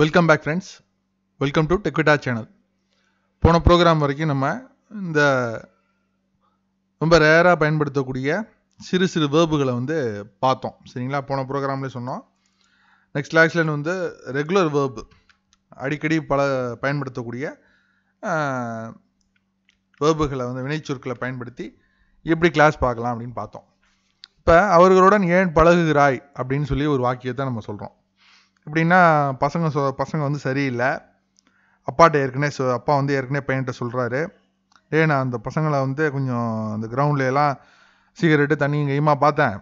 welcome back friends welcome to டெக்விட்டா channel போன program வரைக்கும் நம்ம இந்த ரொம்ப ரேராக பயன்படுத்தக்கூடிய சிறு சிறு வேர்புகளை வந்து பார்த்தோம் சரிங்களா போன ப்ரோக்ராம்லேயே சொன்னோம் நெக்ஸ்ட் லேக்ஸ்லன்னு வந்து ரெகுலர் வேர்பு அடிக்கடி பல பயன்படுத்தக்கூடிய வேர்புகளை வந்து வினைச்சொற்களை பயன்படுத்தி எப்படி கிளாஸ் பார்க்கலாம் அப்படின்னு பார்த்தோம் இப்போ அவர்களுடன் ஏன் பழகுகிறாய் அப்படின்னு சொல்லி ஒரு வாக்கியத்தை நம்ம சொல்கிறோம் எப்படின்னா பசங்க சொ பசங்க வந்து சரியில்லை அப்பாட்ட ஏற்கனவே சொ அப்பா வந்து ஏற்கனவே பையன்கிட்ட சொல்கிறாரு ஏ நான் அந்த பசங்களை வந்து கொஞ்சம் அந்த கிரவுண்ட்லலாம் சிகரெட்டு தண்ணி கையுமா பார்த்தேன்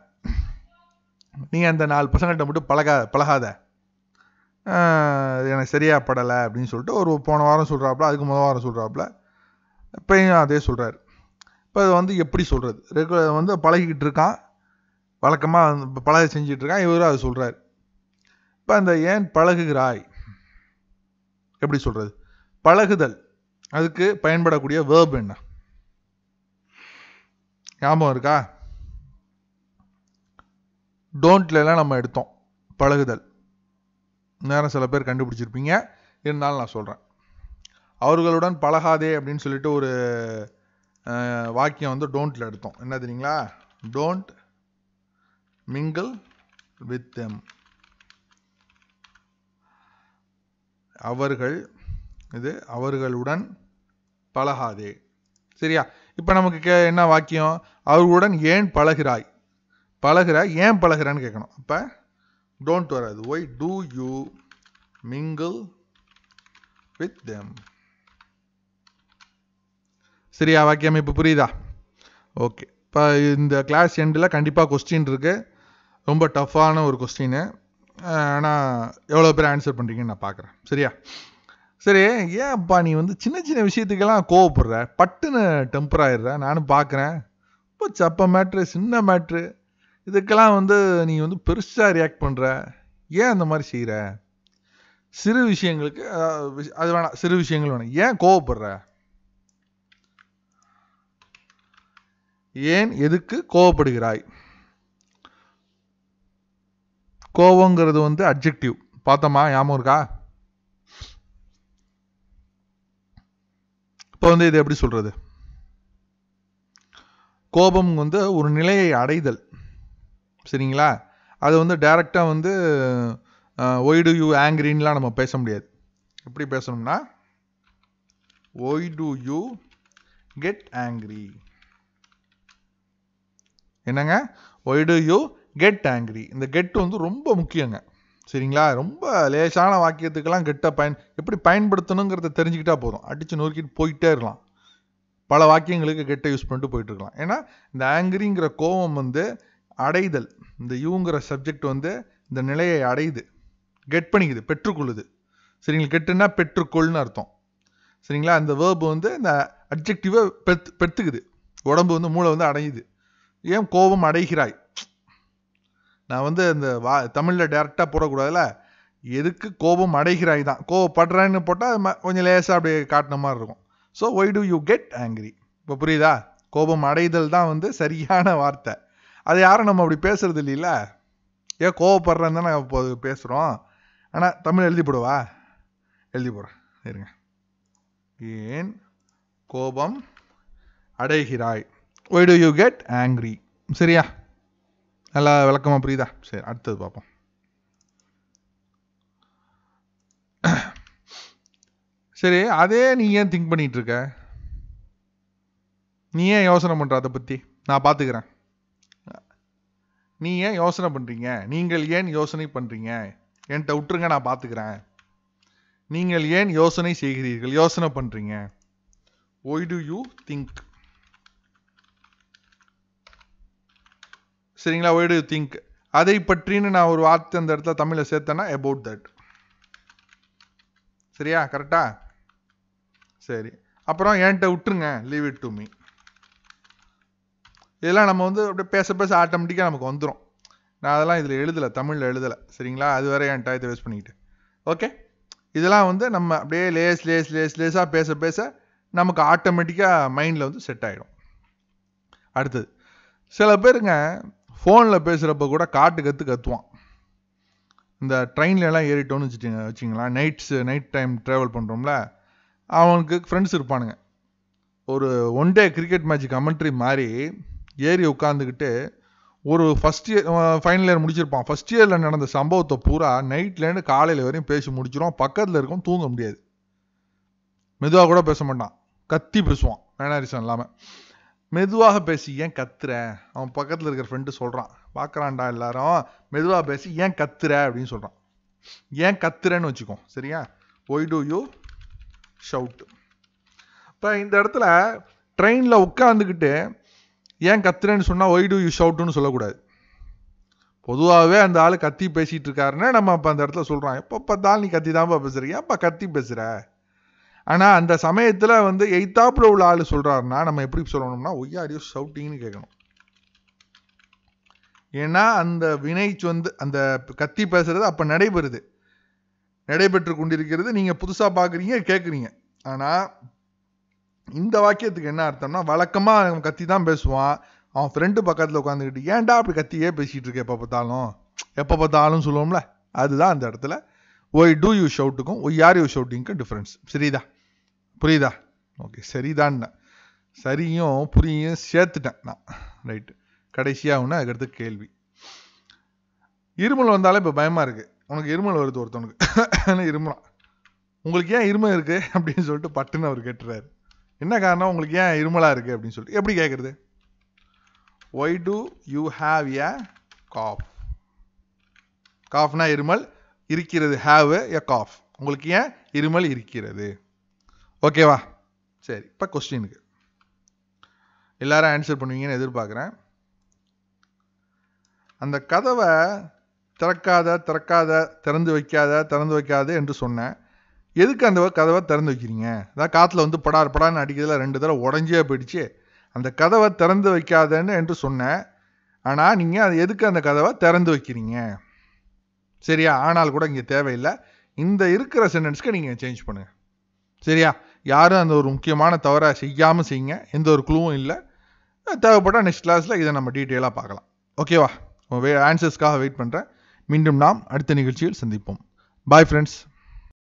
நீங்கள் அந்த நாலு பசங்கள்கிட்ட மட்டும் பழகா பழகாத எனக்கு சரியாக படலை அப்படின்னு சொல்லிட்டு ஒரு போன வாரம் சொல்கிறாப்புல அதுக்கு முதல் வாரம் சொல்கிறாப்புல இப்போயும் அதே சொல்கிறாரு இப்போ அது வந்து எப்படி சொல்கிறது ரெகுலர் வந்து பழகிக்கிட்டு இருக்கான் வழக்கமாக பழக செஞ்சிட்ருக்கான் இவரும் அதை சொல்கிறாரு இப்போ அந்த ஏன் பழகுகிறாய் எப்படி சொல்கிறது பழகுதல் அதுக்கு பயன்படக்கூடிய வேர்பு என்ன ஞாபகம் இருக்கா டோன்ட்லலாம் நம்ம எடுத்தோம் பழகுதல் நேரம் சில பேர் கண்டுபிடிச்சிருப்பீங்க இருந்தாலும் நான் சொல்கிறேன் அவர்களுடன் பழகாதே அப்படின்னு சொல்லிட்டு ஒரு வாக்கியம் வந்து டோன்ட்ல எடுத்தோம் என்ன தெரியுங்களா டோன்ட் மிங்கிள் வித் தெம் அவர்கள் இது அவர்களுடன் பழகாதே சரியா இப்போ நமக்கு கே என்ன வாக்கியம் அவர்களுடன் ஏன் பழகிறாய் பழகிறாய் ஏன் பழகிறான்னு கேட்கணும் அப்போ டோன்ட் வராது why do you mingle with them சரியா வாக்கியம் இப்போ புரியுதா ஓகே இப்போ இந்த கிளாஸ் எண்டில் கண்டிப்பாக கொஸ்டின் இருக்குது ரொம்ப டஃப்பான ஒரு கொஸ்டின்னு ஆனால் எவ்வளோ பேர் ஆன்சர் பண்ணுறீங்கன்னு நான் பார்க்குறேன் சரியா சரி ஏன்ப்பா நீ வந்து சின்ன சின்ன விஷயத்துக்கெல்லாம் கோவப்படுற பட்டுன்னு டெம்பர் ஆயிடுற நானும் பார்க்குறேன் இப்போ சப்ப மேட்ரு சின்ன மேட்ரு இதுக்கெல்லாம் வந்து நீ வந்து பெருசாக ரியாக்ட் பண்ணுற ஏன் அந்த மாதிரி செய்கிற சிறு விஷயங்களுக்கு அது வேணாம் சிறு விஷயங்கள் வேணாம் ஏன் கோவப்படுற ஏன் எதுக்கு கோவப்படுகிறாய் கோவங்கிறது வந்து அப்ஜெக்டிவ் பார்த்தோமா ஞாபகம் இருக்கா இப்போ வந்து இது எப்படி சொல்றது கோபம் வந்து ஒரு நிலையை அடைதல் சரிங்களா அது வந்து டைரெக்டாக வந்து ஒய் டு யூ ஆங்கிரின்லாம் நம்ம பேச முடியாது எப்படி பேசணும்னா why do you get angry என்னங்க why do you get angry இந்த கெட் வந்து ரொம்ப முக்கியங்க சரிங்களா ரொம்ப லேசான வாக்கியத்துக்கெல்லாம் கெட்டை பயன் எப்படி பயன்படுத்தணுங்கிறத தெரிஞ்சுக்கிட்டா போதும் அடித்து நொறுக்கிட்டு போயிட்டே இருக்கலாம் பல வாக்கியங்களுக்கு கெட்டை யூஸ் பண்ணிட்டு போயிட்டு இருக்கலாம் ஏன்னா இந்த ஆங்கிரிங்கிற கோபம் வந்து அடைதல் இந்த யூங்கிற சப்ஜெக்ட் வந்து இந்த நிலையை அடையுது கெட் பண்ணிக்குது பெற்றுக்கொள்ளுது சரிங்களா கெட்டுன்னா பெற்றுக்கொள்னு அர்த்தம் சரிங்களா அந்த வேர்பு வந்து இந்த அப்ஜெக்டிவை பெத் பெற்றுக்குது உடம்பு வந்து மூளை வந்து அடையுது ஏன் கோபம் அடைகிறாய் நான் வந்து இந்த வா தமிழில் டேரெக்டாக போடக்கூடாதுல்ல எதுக்கு கோபம் அடைகிறாய் தான் கோவப்படுறேன்னு போட்டால் கொஞ்சம் லேசாக அப்படியே காட்டின மாதிரி இருக்கும் so why do you get angry இப்போ புரியுதா கோபம் அடைதல் தான் வந்து சரியான வார்த்தை அது யாரும் நம்ம அப்படி பேசுறது இல்லைல்ல ஏன் கோபப்படுறேன்னு தான் இப்போ பேசுகிறோம் ஆனால் தமிழ் எழுதி போடுவா எழுதி போடுறேன் இருங்க ஏன் கோபம் அடைகிறாய் why do you get angry சரியா நல்லா விளக்கமாக புரியுதா சரி அடுத்தது பார்ப்போம் சரி அதே நீ ஏன் திங்க் பண்ணிகிட்டு இருக்க நீ ஏன் யோசனை பண்ற அதை பற்றி நான் பாத்துக்கிறேன் நீ ஏன் யோசனை பண்ணுறீங்க நீங்கள் ஏன் யோசனை பண்ணுறீங்க என்கிட்ட விட்டுருங்க நான் பாத்துக்கிறேன் நீங்கள் ஏன் யோசனை செய்கிறீர்கள் யோசனை பண்ணுறீங்க ஒய் டு யூ திங்க் சரிங்களா ஒய்டு டு திங்க் அதை பற்றின்னு நான் ஒரு வார்த்தை அந்த இடத்துல தமிழில் சேர்த்தேன்னா அபவுட் தட் சரியா கரெக்டா சரி அப்புறம் என்கிட்ட விட்டுருங்க லீவ் இட் டு மீ இதெல்லாம் நம்ம வந்து அப்படியே பேச பேச ஆட்டோமேட்டிக்காக நமக்கு வந்துடும் நான் அதெல்லாம் இதில் எழுதலை தமிழில் எழுதலை சரிங்களா அது வரை என் டயத்தை வேஸ்ட் பண்ணிக்கிட்டு ஓகே இதெல்லாம் வந்து நம்ம அப்படியே லேஸ் லேஸ் லேஸ் லேஸாக பேச பேச நமக்கு ஆட்டோமேட்டிக்காக மைண்டில் வந்து செட் ஆகிடும் அடுத்தது சில பேருங்க ஃபோனில் பேசுகிறப்ப கூட காட்டு கற்று கத்துவான் இந்த ட்ரெயின்லலாம் ஏறிட்டோன்னு வச்சுங்க வச்சிங்களா நைட்ஸு நைட் டைம் ட்ராவல் பண்ணுறோம்ல அவனுக்கு ஃப்ரெண்ட்ஸ் இருப்பானுங்க ஒரு one day cricket match commentary மாதிரி ஏறி உட்காந்துக்கிட்டு ஒரு ஃபஸ்ட் இயர் ஃபைனல் இயர் முடிச்சிருப்பான் ஃபஸ்ட் இயரில் நடந்த சம்பவத்தை பூரா நைட்லேருந்து காலையில் வரையும் பேசி முடிச்சிடும் பக்கத்தில் இருக்கும் தூங்க முடியாது மெதுவாக கூட பேச மாட்டான் கத்தி பேசுவான் மேனரிசம் இல்லாமல் மெதுவாக பேசி ஏன் கத்துற அவன் பக்கத்தில் இருக்கிற ஃப்ரெண்டு சொல்கிறான் பார்க்குறான்டா எல்லாரும் மெதுவாக பேசி ஏன் கத்துற அப்படின்னு சொல்கிறான் ஏன் கத்துறேன்னு வச்சுக்கோ சரியா ஒய் டூ யூ ஷவுட் இப்போ இந்த இடத்துல ட்ரெயினில் உட்காந்துக்கிட்டு ஏன் கத்துறேன்னு சொன்னால் ஒய் டூ யூ ஷவுட்டுன்னு சொல்லக்கூடாது பொதுவாகவே அந்த ஆள் கத்தி பேசிகிட்டு இருக்காருன்னு நம்ம அப்போ அந்த இடத்துல சொல்கிறான் எப்போ பார்த்தாலும் நீ கத்தி தான்ப்பா பேசுகிற அப்போ கத்தி பேசுகிற ஆனால் அந்த சமயத்தில் வந்து எய்த்தாப்பில் உள்ள ஆள் சொல்கிறாருன்னா நம்ம எப்படி சொல்லணும்னா ஒய்யாரியோ சவுட்டிங்னு கேட்கணும் ஏன்னா அந்த வினை வந்து அந்த கத்தி பேசுறது அப்போ நடைபெறுது நடைபெற்று கொண்டிருக்கிறது நீங்கள் புதுசாக பார்க்குறீங்க கேட்குறீங்க ஆனால் இந்த வாக்கியத்துக்கு என்ன அர்த்தம்னா வழக்கமாக அவன் கத்தி தான் பேசுவான் அவன் ஃப்ரெண்டு பக்கத்தில் உட்காந்துக்கிட்டு ஏன்டா அப்படி கத்தியே பேசிகிட்டு இருக்க எப்போ பார்த்தாலும் எப்போ பார்த்தாலும் சொல்லுவோம்ல அதுதான் அந்த இடத்துல ஒய் டூ யூ ஷவுட்டுக்கும் ஒய் ஆர் யூ ஷவுட்டிங்க்கும் டிஃப்ரென்ஸ் சரிதா புரியுதா ஓகே சரிதான் சரியும் புரியும் சேர்த்துட்டேன் நான் ரைட்டு கடைசியாக ஒன்று அதுக்கடுத்து கேள்வி இருமல் வந்தாலே இப்போ பயமாக இருக்குது உனக்கு இருமல் வருது ஒருத்தவனுக்கு இருமலாம் உங்களுக்கு ஏன் இருமல் இருக்குது அப்படின்னு சொல்லிட்டு பட்டுன்னு அவர் கேட்டுறாரு என்ன காரணம் உங்களுக்கு ஏன் இருமலாக இருக்குது அப்படின்னு சொல்லிட்டு எப்படி கேட்குறது why do you have a cough காஃப்னா இருமல் இருக்கிறது ஹாவ் எ காஃப் உங்களுக்கு ஏன் இருமல் இருக்கிறது ஓகேவா சரி இப்போ கொஸ்டினுக்கு எல்லாரும் ஆன்சர் பண்ணுவீங்கன்னு எதிர்பார்க்குறேன் அந்த கதவை திறக்காத திறக்காத திறந்து வைக்காத திறந்து வைக்காத என்று சொன்னேன் எதுக்கு அந்த கதவை திறந்து வைக்கிறீங்க அதான் காற்றுல வந்து படார் படான்னு அடிக்கிறதுல ரெண்டு தடவை உடஞ்சே போயிடுச்சு அந்த கதவை திறந்து வைக்காதன்னு என்று சொன்னேன் ஆனால் நீங்கள் அது எதுக்கு அந்த கதவை திறந்து வைக்கிறீங்க சரியா ஆனால் கூட இங்கே தேவையில்லை இந்த இருக்கிற சென்டென்ஸ்க்கு நீங்கள் சேஞ்ச் பண்ணுங்கள் சரியா யாரும் அந்த ஒரு முக்கியமான தவறை செய்யாமல் செய்யுங்க எந்த ஒரு குழுவும் இல்லை தேவைப்பட்டால் நெக்ஸ்ட் கிளாஸில் இதை நம்ம டீட்டெயிலாக பார்க்கலாம் ஓகேவா ஆன்சர்ஸ்க்காக வெயிட் பண்ணுறேன் மீண்டும் நாம் அடுத்த நிகழ்ச்சியில் சந்திப்போம் பாய் ஃப்ரெண்ட்ஸ்